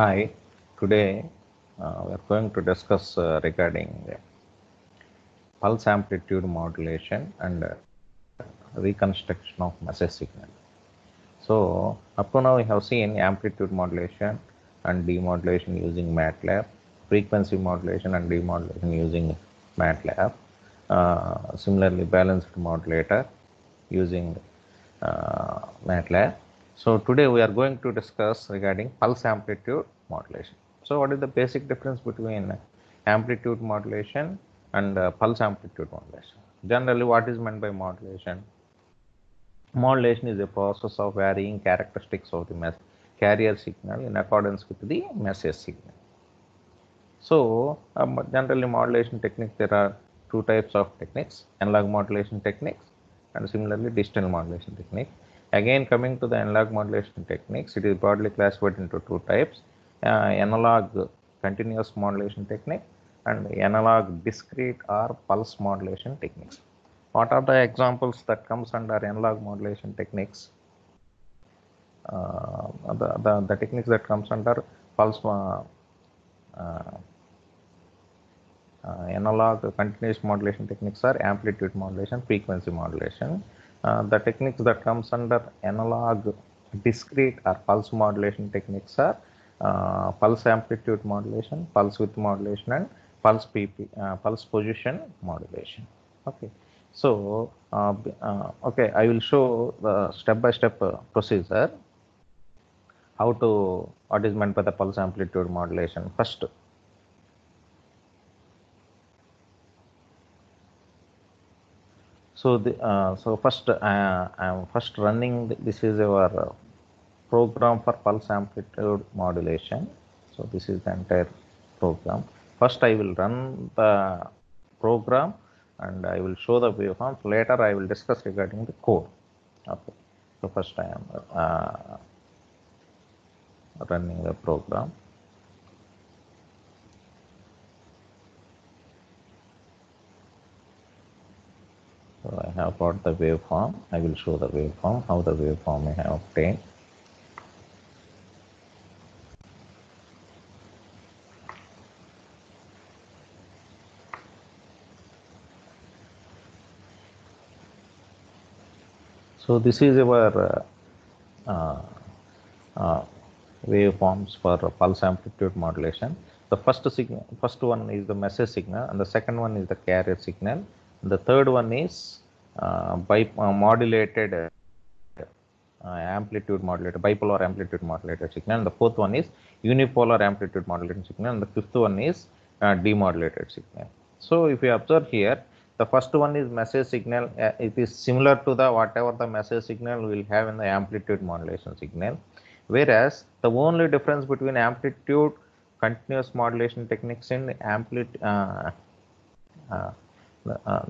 Hi, today uh, we are going to discuss uh, regarding pulse amplitude modulation and uh, reconstruction of message signal. So up to now we have seen amplitude modulation and demodulation using MATLAB, frequency modulation and demodulation using MATLAB, uh, similarly balanced modulator using uh, MATLAB so today we are going to discuss regarding pulse amplitude modulation. So what is the basic difference between amplitude modulation and uh, pulse amplitude modulation? Generally what is meant by modulation? Modulation is a process of varying characteristics of the carrier signal in accordance with the message signal. So um, generally modulation technique there are two types of techniques analog modulation techniques and similarly digital modulation technique Again, coming to the analog modulation techniques, it is broadly classified into two types uh, analog continuous modulation technique and analog discrete or pulse modulation techniques. What are the examples that comes under analog modulation techniques? Uh, the, the, the, techniques that comes under pulse uh, uh, uh analog continuous modulation techniques are amplitude modulation, frequency modulation, uh, the techniques that comes under analog discrete or pulse modulation techniques are uh, pulse amplitude modulation, pulse width modulation, and pulse PP, uh, pulse position modulation. Okay, so uh, uh, okay, I will show the step-by-step -step, procedure. How to what is meant by the pulse amplitude modulation? First, so the uh, so first i'm uh, uh, first running this is our program for pulse amplitude modulation so this is the entire program first i will run the program and i will show the waveform later i will discuss regarding the code okay so first i am uh, running the program So I have got the waveform. I will show the waveform, how the waveform I have obtained. So this is our uh, uh, uh, waveforms for pulse amplitude modulation. The first signal, first one is the message signal, and the second one is the carrier signal. The third one is uh, by uh, modulated uh, amplitude modulator, bipolar amplitude modulated signal. And the fourth one is unipolar amplitude modulated signal. And the fifth one is uh, demodulated signal. So if you observe here, the first one is message signal. Uh, it is similar to the whatever the message signal will have in the amplitude modulation signal. Whereas the only difference between amplitude continuous modulation techniques and amplitude uh, uh, uh,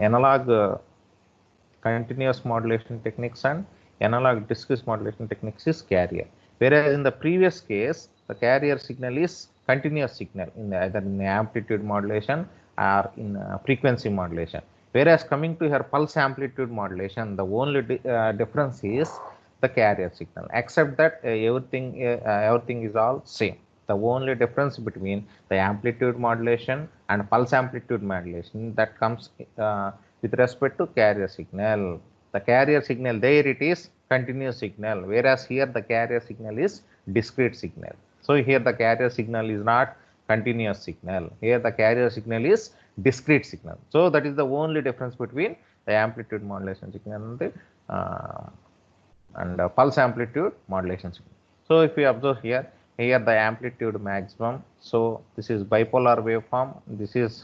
analog uh, continuous modulation techniques and analog discrete modulation techniques is carrier. Whereas in the previous case, the carrier signal is continuous signal in either in amplitude modulation or in uh, frequency modulation. Whereas coming to your pulse amplitude modulation, the only di uh, difference is the carrier signal, except that uh, everything uh, everything is all same the only difference between the amplitude modulation and pulse amplitude modulation that comes uh, with respect to carrier signal. The carrier signal there it is continuous signal whereas here the carrier signal is discrete signal. So here the carrier signal is not continuous signal here the carrier signal is discrete signal. So that is the only difference between the amplitude modulation signal and the uh, and uh, pulse amplitude modulation signal. So if we observe here here the amplitude maximum so this is bipolar waveform this is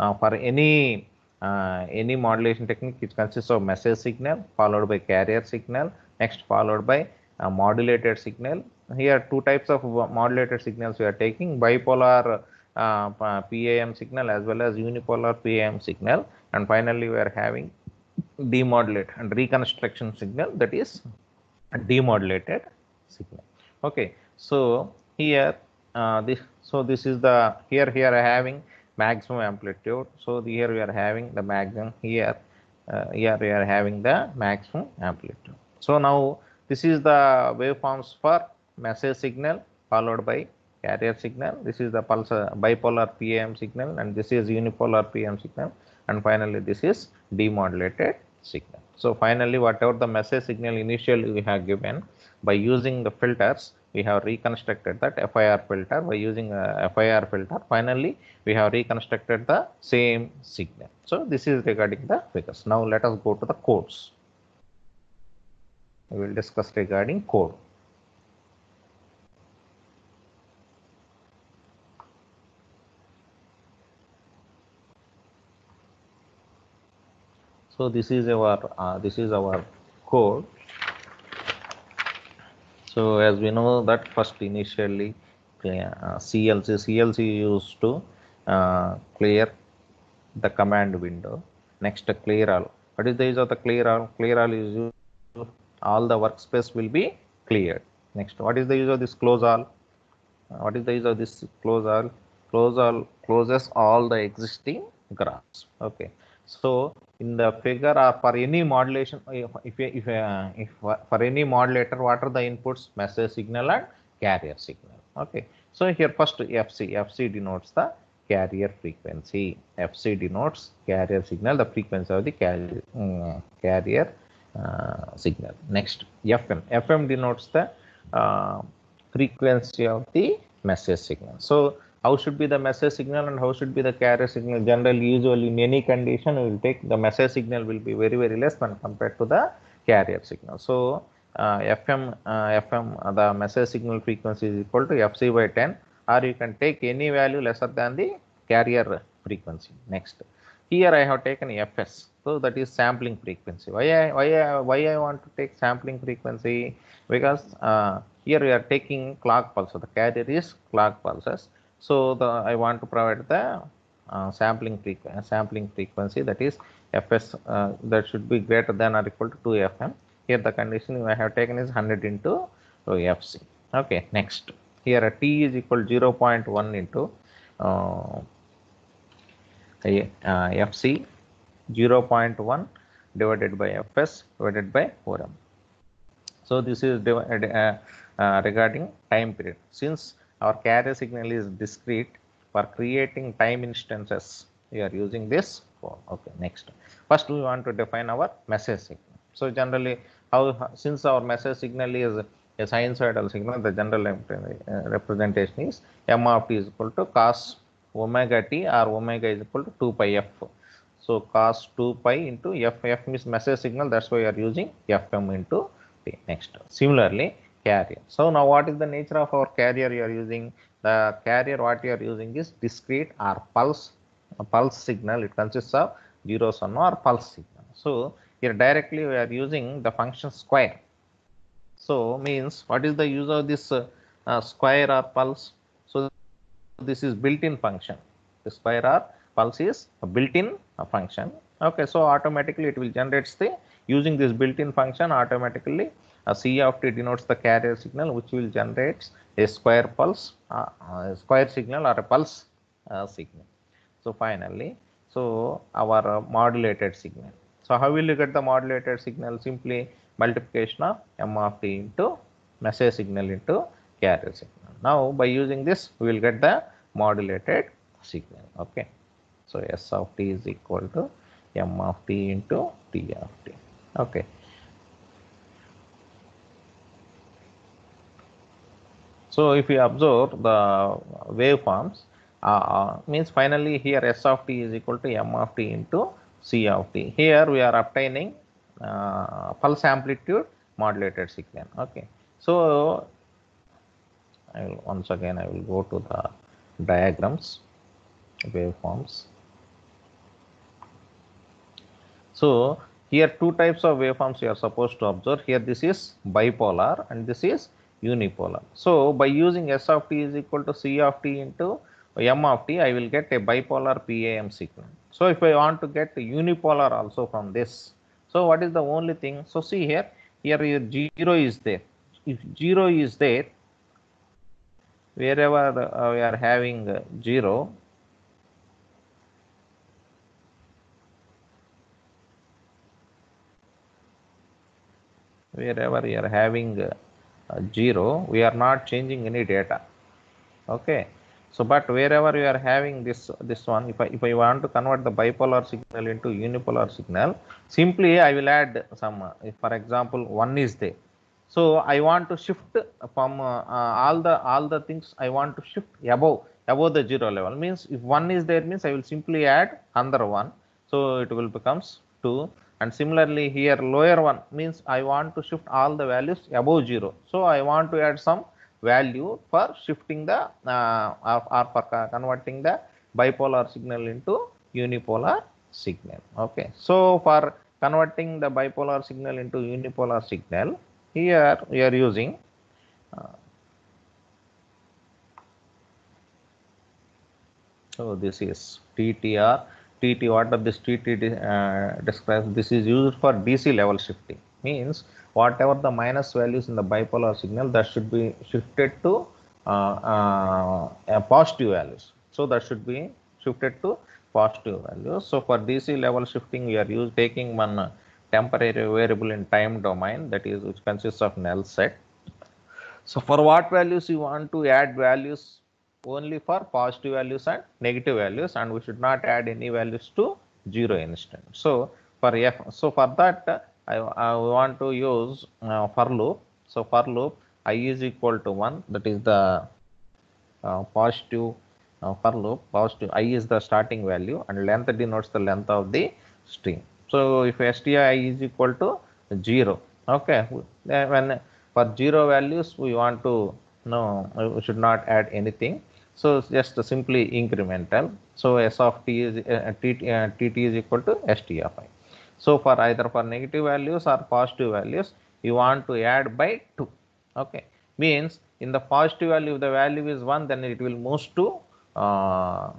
uh, for any uh, any modulation technique it consists of message signal followed by carrier signal next followed by a modulated signal here two types of modulated signals we are taking bipolar uh, PAM signal as well as unipolar PAM signal and finally we are having demodulate and reconstruction signal that is demodulated signal okay so here uh, this so this is the here here having maximum amplitude so here we are having the maximum here uh, here we are having the maximum amplitude so now this is the waveforms for message signal followed by carrier signal this is the pulse uh, bipolar pm signal and this is unipolar pm signal and finally this is demodulated signal so finally whatever the message signal initially we have given by using the filters we have reconstructed that FIR filter by using a uh, FIR filter. Finally, we have reconstructed the same signal. So this is regarding the figures. Now let us go to the codes. We will discuss regarding code. So this is our uh, this is our code so as we know that first initially uh, CLC CLC used to uh, clear the command window. Next clear all. What is the use of the clear all? Clear all is used, all the workspace will be cleared. Next, what is the use of this close all? Uh, what is the use of this close all? Close all closes all the existing graphs. Okay. So in the figure for any modulation if, if, if for any modulator what are the inputs message signal and carrier signal okay so here first fc fc denotes the carrier frequency fc denotes carrier signal the frequency of the mm, carrier, uh, signal next fm fm denotes the uh, frequency of the message signal so how should be the message signal and how should be the carrier signal generally usually in any condition we will take the message signal will be very very less when compared to the carrier signal so uh, fm uh, fm uh, the message signal frequency is equal to fc by 10 or you can take any value lesser than the carrier frequency next here i have taken fs so that is sampling frequency why i why i why i want to take sampling frequency because uh, here we are taking clock pulse. So the carrier is clock pulses so the I want to provide the uh, sampling frequency, uh, sampling frequency that is fs uh, that should be greater than or equal to 2 fm. Here the condition I have taken is 100 into rho fc. Okay, next here T is equal to 0.1 into uh, uh fc 0.1 divided by fs divided by 4m. So this is uh, regarding time period since our carrier signal is discrete for creating time instances we are using this for okay next first we want to define our message signal so generally how since our message signal is a sinusoidal signal the general representation is m of t is equal to cos omega t or omega is equal to 2 pi f so cos 2 pi into f f means message signal that's why we are using fm into t next similarly carrier. So now what is the nature of our carrier you are using? The carrier what you are using is discrete or pulse pulse signal. It consists of zeros or or pulse signal. So here directly we are using the function square. So means what is the use of this uh, uh, square or pulse? So this is built-in function. The square or pulse is a built-in function. Okay, so automatically it will generate the using this built-in function automatically a c C of t denotes the carrier signal which will generate a square pulse, uh, a square signal or a pulse uh, signal. So finally, so our uh, modulated signal. So how will you get the modulated signal? Simply multiplication of M of t into message signal into carrier signal. Now by using this, we will get the modulated signal. Okay. So S of t is equal to M of t into T of t. Okay. So if we observe the waveforms, uh, uh, means finally here s of t is equal to m of t into c of t. Here we are obtaining uh, pulse amplitude modulated signal. Okay. So I will once again I will go to the diagrams waveforms. So here two types of waveforms you are supposed to observe. Here this is bipolar and this is unipolar. So by using S of t is equal to C of t into M of t, I will get a bipolar PAM signal. So if I want to get unipolar also from this, so what is the only thing? So see here, here your 0 is there. If 0 is there, wherever uh, we are having uh, 0, wherever you are having uh, uh, 0 we are not changing any data okay so but wherever you are having this this one if I, if I want to convert the bipolar signal into unipolar signal simply I will add some uh, if for example one is there so I want to shift from uh, uh, all the all the things I want to shift above above the zero level means if one is there means I will simply add another one so it will becomes two and similarly here lower one means I want to shift all the values above 0. So I want to add some value for shifting the uh, or, for converting the bipolar signal into unipolar signal. Okay. So for converting the bipolar signal into unipolar signal here we are using uh, so this is TTR what of this treaty uh, describes this is used for DC level shifting means whatever the minus values in the bipolar signal that should be shifted to uh, uh, positive values so that should be shifted to positive values so for DC level shifting we are using taking one uh, temporary variable in time domain that is which consists of null set so for what values you want to add values only for positive values and negative values and we should not add any values to 0 instant. So for f so for that I, I want to use uh, for loop. So for loop i is equal to 1 that is the uh, positive uh, for loop positive i is the starting value and length denotes the length of the string. So if sti is equal to 0 okay then when for 0 values we want to no we should not add anything so it's just simply incremental. So S of t is uh, t, uh, is equal to st of i. So for either for negative values or positive values, you want to add by 2. Okay. Means in the positive value, if the value is 1, then it will move to uh,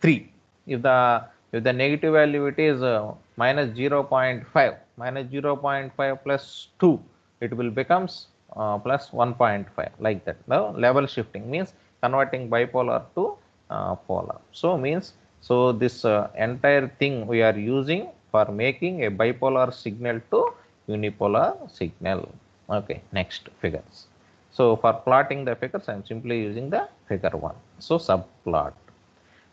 3. If the if the negative value it is uh, minus 0 0.5 minus 0 0.5 plus 2 it will becomes uh, plus 1.5 like that The level shifting means converting bipolar to uh, polar. So means so this uh, entire thing we are using for making a bipolar signal to unipolar signal. Okay, next figures. So for plotting the figures, I am simply using the figure 1. So subplot.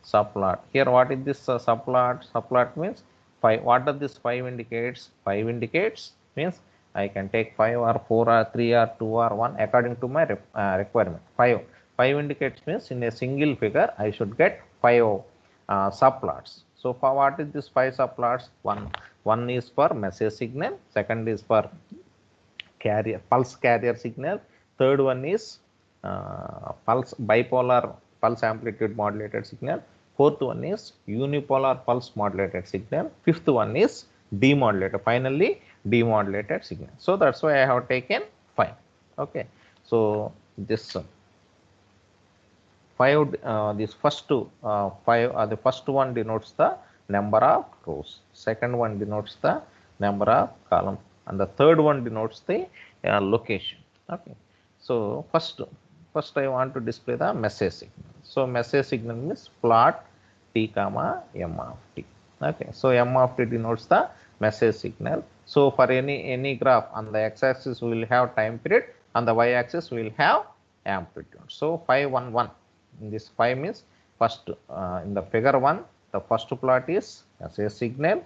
Subplot. Here what is this uh, subplot? Subplot means 5. What does this 5 indicates? 5 indicates means I can take 5 or 4 or 3 or 2 or 1 according to my uh, requirement. 5 5 indicates means in a single figure I should get 5 uh, subplots. So for what is this 5 subplots? One, one is for message signal, second is for carrier pulse carrier signal, third one is uh, pulse bipolar pulse amplitude modulated signal, fourth one is unipolar pulse modulated signal, fifth one is demodulated, finally demodulated signal. So that's why I have taken 5. Okay. So this five uh, first two uh, five uh, the first one denotes the number of rows second one denotes the number of column and the third one denotes the uh, location okay so first first i want to display the message signal so message signal means plot t comma m of t okay so m of t denotes the message signal so for any any graph on the x-axis we will have time period on the y-axis we will have amplitude so 511 in this 5 means first uh, in the figure 1 the first plot is as a signal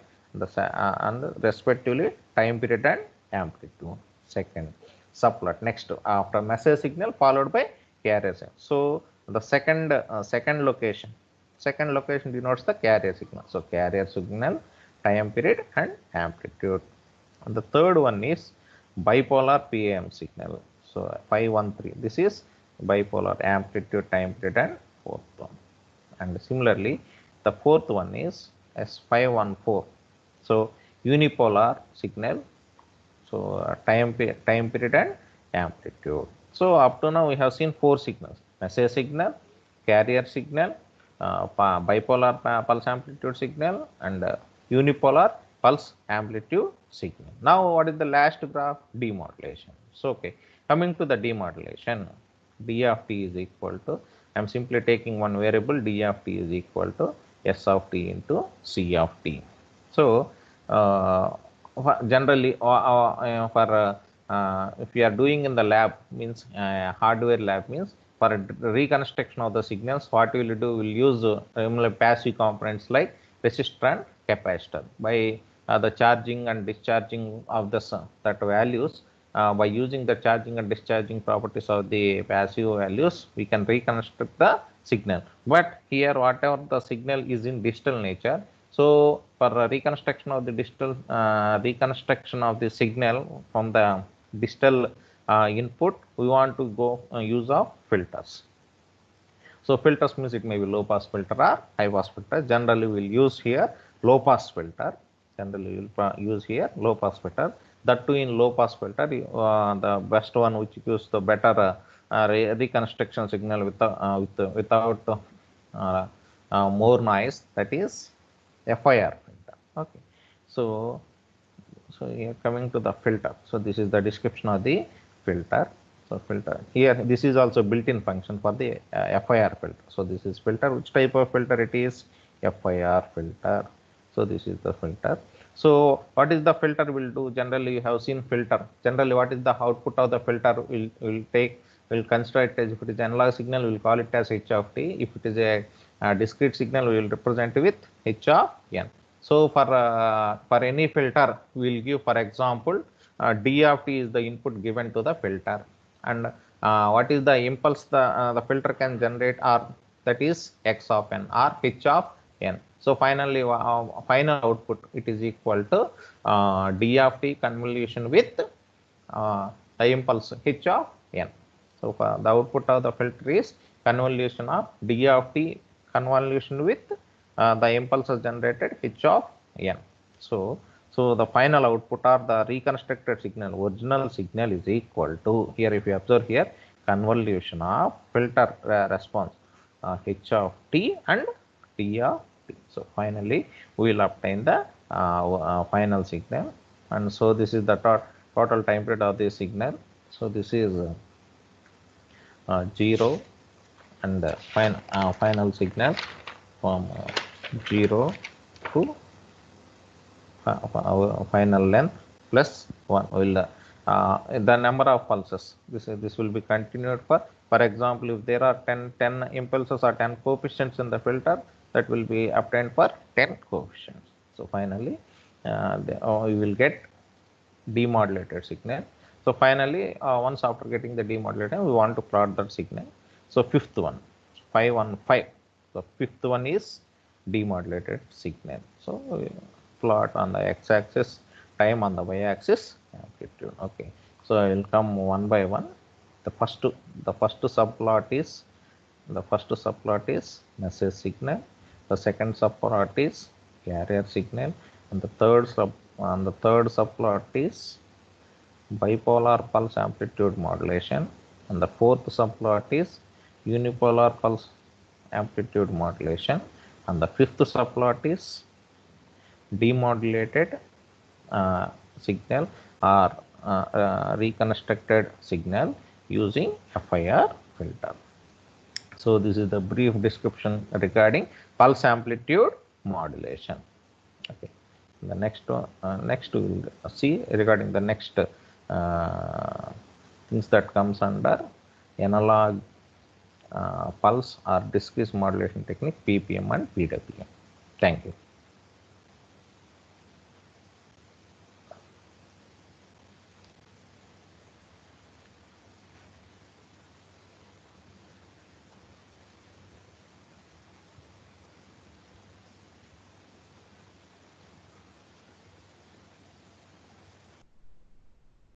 the uh, and respectively time period and amplitude second subplot next after message signal followed by carrier signal. so the second uh, second location second location denotes the carrier signal so carrier signal time period and amplitude and the third one is bipolar pam signal so 513 this is bipolar amplitude time period and fourth one and similarly the fourth one is s514 so unipolar signal so uh, time time period and amplitude so up to now we have seen four signals message signal carrier signal uh, bipolar pulse amplitude signal and uh, unipolar pulse amplitude signal now what is the last graph demodulation so okay coming to the demodulation d of t is equal to I'm simply taking one variable d of t is equal to s of t into c of t. So uh, generally or, uh, uh, uh, for uh, uh, if you are doing in the lab means hardware lab means for reconstruction of the signals what will you do will use uh, passive components like resistor and capacitor by the charging and discharging of the that values uh, by using the charging and discharging properties of the passive values, we can reconstruct the signal. But here, whatever the signal is in digital nature, so for reconstruction of the digital uh, reconstruction of the signal from the digital uh, input, we want to go uh, use of filters. So filters means it may be low pass filter or high pass filter. Generally, we'll use here low pass filter. Generally, we'll use here low pass filter that too in low pass filter the best one which gives the better reconstruction signal with, with without more noise that is FIR filter okay so so here coming to the filter so this is the description of the filter so filter here this is also built-in function for the uh, FIR filter so this is filter which type of filter it is FIR filter so this is the filter so what is the filter will do? Generally, you have seen filter. Generally, what is the output of the filter will, will take, will construct it as if it is analog signal, we will call it as h of t. If it is a, a discrete signal, we will represent with h of n. So for, uh, for any filter, we will give, for example, uh, d of t is the input given to the filter. And uh, what is the impulse the, uh, the filter can generate or that is x of n or h of n. So finally, uh, final output, it is equal to uh, d of t convolution with uh, the impulse h of n. So the output of the filter is convolution of d of t convolution with uh, the impulses generated h of n. So, so the final output or the reconstructed signal, original signal is equal to here if you observe here convolution of filter uh, response uh, h of t and t of so finally we will obtain the uh, uh, final signal and so this is the tot total time period of the signal. So this is uh, uh, 0 and the fin final signal from 0 to our final length plus 1 will uh, the number of pulses this this will be continued for for example if there are 10 10 impulses or 10 coefficients in the filter that will be obtained for 10 coefficients. So finally, uh, oh, you will get demodulated signal. So finally, uh, once after getting the demodulated, we want to plot that signal. So fifth one, 515. So fifth one is demodulated signal. So plot on the x-axis, time on the y-axis, amplitude. Okay. So I will come one by one. The first, the first subplot is, the first subplot is message signal the second subplot is carrier signal and the third sub and the third subplot is bipolar pulse amplitude modulation and the fourth subplot is unipolar pulse amplitude modulation and the fifth subplot is demodulated uh, signal or uh, uh, reconstructed signal using FIR filter. So this is the brief description regarding pulse amplitude modulation. Okay. The next one, uh, next we will see regarding the next uh, things that comes under analog uh, pulse or discrete modulation technique PPM and PWM. Thank you.